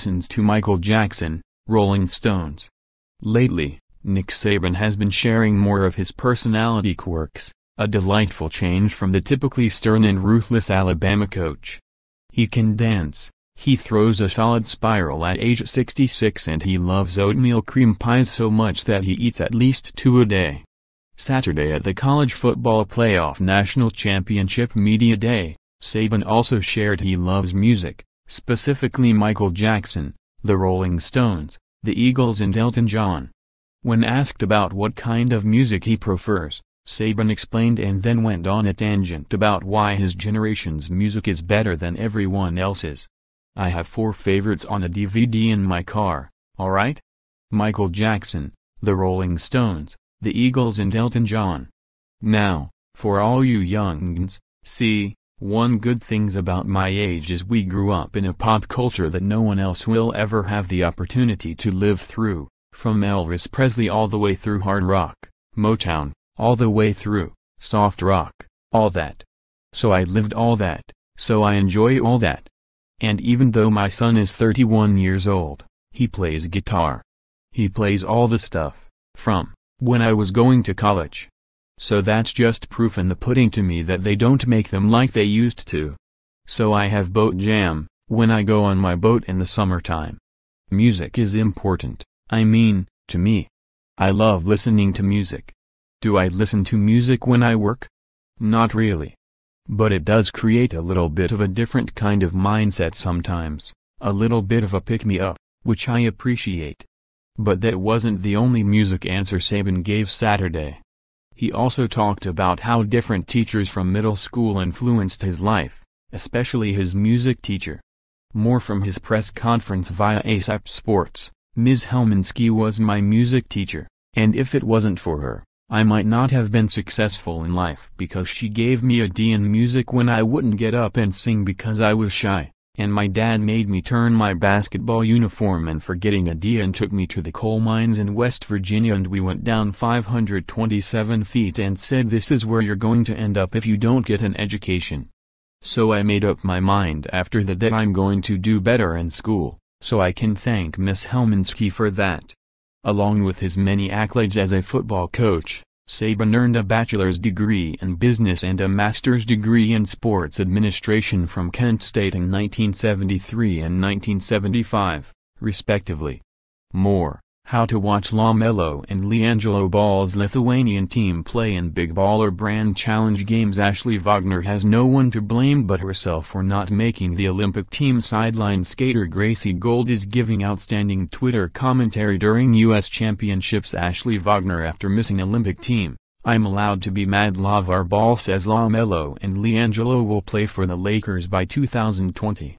listens to Michael Jackson, Rolling Stones. Lately, Nick Saban has been sharing more of his personality quirks, a delightful change from the typically stern and ruthless Alabama coach. He can dance, he throws a solid spiral at age 66 and he loves oatmeal cream pies so much that he eats at least two a day. Saturday at the College Football Playoff National Championship Media Day, Saban also shared he loves music, specifically Michael Jackson, the Rolling Stones, the Eagles and Elton John. When asked about what kind of music he prefers, Saban explained and then went on a tangent about why his generation's music is better than everyone else's. I have four favorites on a DVD in my car, alright? Michael Jackson, The Rolling Stones, The Eagles and Elton John. Now, for all you young'uns, see, one good things about my age is we grew up in a pop culture that no one else will ever have the opportunity to live through, from Elvis Presley all the way through hard rock, Motown, all the way through, soft rock, all that. So I lived all that, so I enjoy all that. And even though my son is 31 years old, he plays guitar. He plays all the stuff, from when I was going to college, so that's just proof in the pudding to me that they don't make them like they used to. So I have boat jam, when I go on my boat in the summertime. Music is important, I mean, to me. I love listening to music. Do I listen to music when I work? Not really. But it does create a little bit of a different kind of mindset sometimes, a little bit of a pick-me-up, which I appreciate. But that wasn't the only music answer Sabin gave Saturday. He also talked about how different teachers from middle school influenced his life, especially his music teacher. More from his press conference via ASAP Sports, Ms. Helminski was my music teacher, and if it wasn't for her, I might not have been successful in life because she gave me a D in music when I wouldn't get up and sing because I was shy and my dad made me turn my basketball uniform and for getting a D and took me to the coal mines in West Virginia and we went down 527 feet and said this is where you're going to end up if you don't get an education. So I made up my mind after that that I'm going to do better in school, so I can thank Miss Helminsky for that. Along with his many accolades as a football coach, Saban earned a bachelor's degree in business and a master's degree in sports administration from Kent State in 1973 and 1975, respectively. More. How to watch LaMelo and LiAngelo Ball's Lithuanian team play in Big Baller Brand Challenge games Ashley Wagner has no one to blame but herself for not making the Olympic team sideline skater Gracie Gold is giving outstanding Twitter commentary during U.S. Championships Ashley Wagner after missing Olympic team. I'm allowed to be mad LaVar Ball says LaMelo and LiAngelo will play for the Lakers by 2020.